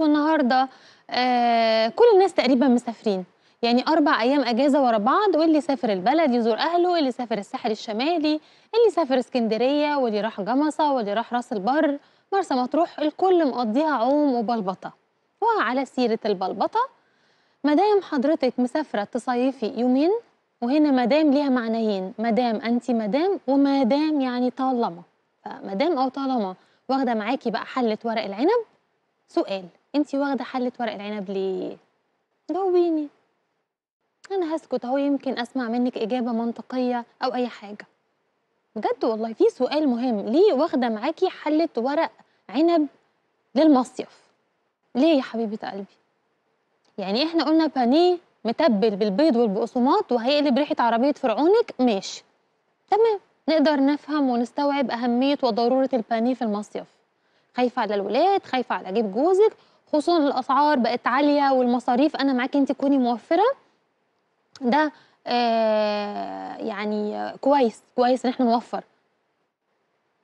والنهارده آه كل الناس تقريبا مسافرين يعني اربع ايام اجازه ورا بعض واللي سافر البلد يزور اهله اللي سافر الساحل الشمالي اللي سافر اسكندريه واللي راح جمصه واللي راح راس البر مرسى مطروح الكل مقضيها عوم وبلبطه وعلى سيره البلبطه مدام حضرتك مسافره تصيفي يومين وهنا مدام ليها معنيين مدام انت مدام ومدام يعني طالما فمدام او طالما واخده معاكي بقى حله ورق العنب سؤال انت واخده حله ورق العنب ليه جاوبيني انا هسكت اهو يمكن اسمع منك اجابه منطقيه او اي حاجه بجد والله في سؤال مهم ليه واخده معاكي حله ورق عنب للمصيف ليه يا حبيبه قلبي يعني احنا قلنا بانيه متبل بالبيض والبقسماط وهيقلب ريحه عربيه فرعونك ماشي تمام نقدر نفهم ونستوعب اهميه وضروره البانيه في المصيف خايفه على الولاد خايفه على جيب جوزك خصوصا الاسعار بقت عاليه والمصاريف انا معاكي انت تكوني موفره ده آه يعني كويس كويس ان احنا نوفر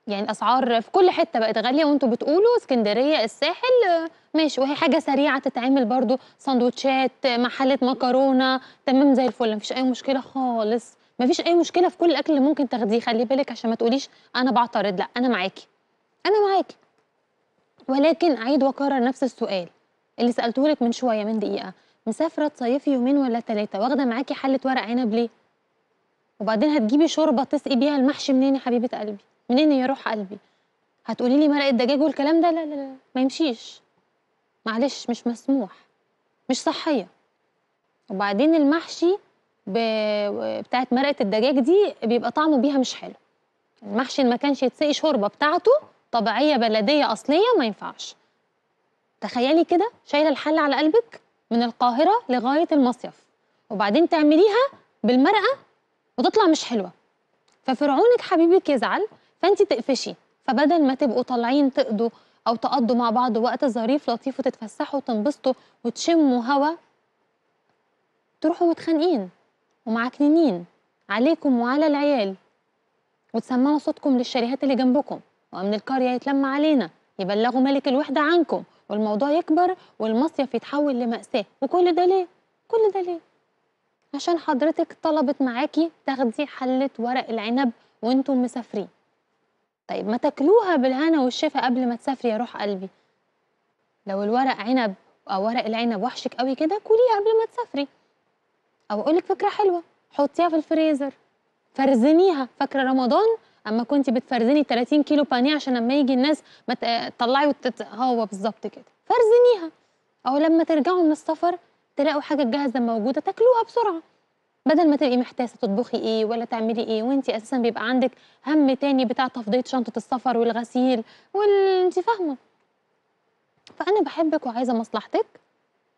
يعني الاسعار في كل حته بقت غاليه وانتوا بتقولوا اسكندريه الساحل آه، ماشي وهي حاجه سريعه تتعمل برضو سندوتشات محله مكرونه تمام زي الفل مفيش اي مشكله خالص مفيش اي مشكله في كل الاكل اللي ممكن تاخديه خلي بالك عشان ما تقوليش انا بعترض لا انا معاكي انا معاكي ولكن اعيد واكرر نفس السؤال اللي سالته لك من شويه من دقيقه مسافره تصيفي يومين ولا ثلاثه واخده معاكي حله ورق عنب ليه وبعدين هتجيبي شوربه تسقي بيها المحشي منين يا حبيبه قلبي منين يا روح قلبي هتقولي لي مرق الدجاج والكلام ده لا لا لا ما يمشيش معلش مش مسموح مش صحيه وبعدين المحشي ب... بتاعت مرقه الدجاج دي بيبقى طعمه بيها مش حلو المحشي ما كانش يتسقي شوربه بتاعته طبيعيه بلديه اصليه ما ينفعش تخيلي كده شايله الحل على قلبك من القاهره لغايه المصيف وبعدين تعمليها بالمرقه وتطلع مش حلوه ففرعونك حبيبك يزعل فانت تقفشي فبدل ما تبقوا طالعين تقضوا او تقضوا مع بعض وقت ظريف لطيف وتتفسحوا وتنبسطوا وتشموا هوا تروحوا متخانقين ومعكنين عليكم وعلى العيال وتسمعوا صوتكم للشاليهات اللي جنبكم وأمن القرية يتلم علينا يبلغوا ملك الوحدة عنكم والموضوع يكبر والمصيف يتحول لمأساة وكل ده ليه؟ كل ده ليه؟ عشان حضرتك طلبت معاكي تاخدي حلة ورق العنب وانتم مسافرين طيب ما تاكلوها بالهنا والشفا قبل ما تسافري يا روح قلبي لو الورق عنب او ورق العنب وحشك قوي كده كليه قبل ما تسافري او اقولك فكره حلوه حطيها في الفريزر فرزنيها فاكره رمضان اما كنت بتفرزني 30 كيلو بانيه عشان لما يجي الناس ما تطلعي وتت... هو بالظبط كده فرزنيها او لما ترجعوا من السفر تلاقوا حاجه جاهزه موجوده تاكلوها بسرعه بدل ما تبقي محتاسه تطبخي ايه ولا تعملي ايه وانت اساسا بيبقى عندك هم تاني بتاع تفضيه شنطه السفر والغسيل وانت فاهمه فانا بحبك وعايزه مصلحتك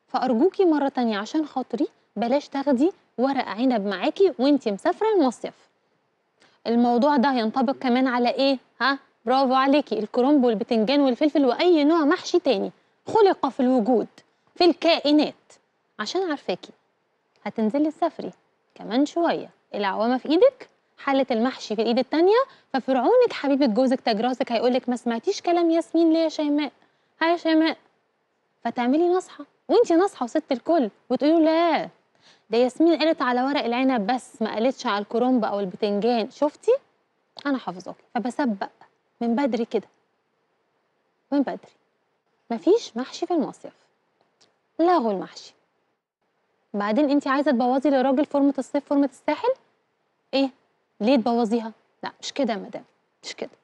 فارجوكي مره تانية عشان خاطري بلاش تاخدي ورق عنب معاكي وانت مسافره المصيف الموضوع ده ينطبق كمان على ايه ها برافو عليكي الكرنب والبتنجان والفلفل واي نوع محشي تاني خلق في الوجود في الكائنات عشان عارفاكي هتنزلي تسافري كمان شويه العوامه في ايدك حاله المحشي في الايد التانيه ففرعونك حبيبه جوزك تاج راسك هيقول لك ما سمعتيش كلام ياسمين ليه يا شيماء ها يا شيماء فتعملي نصحه وانت ناصحه وست الكل وتقولي لا ده ياسمين قالت على ورق العنب بس ما قالتش على الكرنب او البتنجان شفتي انا حافظاكي فبسبق من بدري كده من بدري مفيش محشي في المصيف لغوا المحشي بعدين انت عايزه تبوظي للراجل فورمه الصيف فورمه الساحل ايه ليه تبوظيها لا مش كده يا مدام مش كده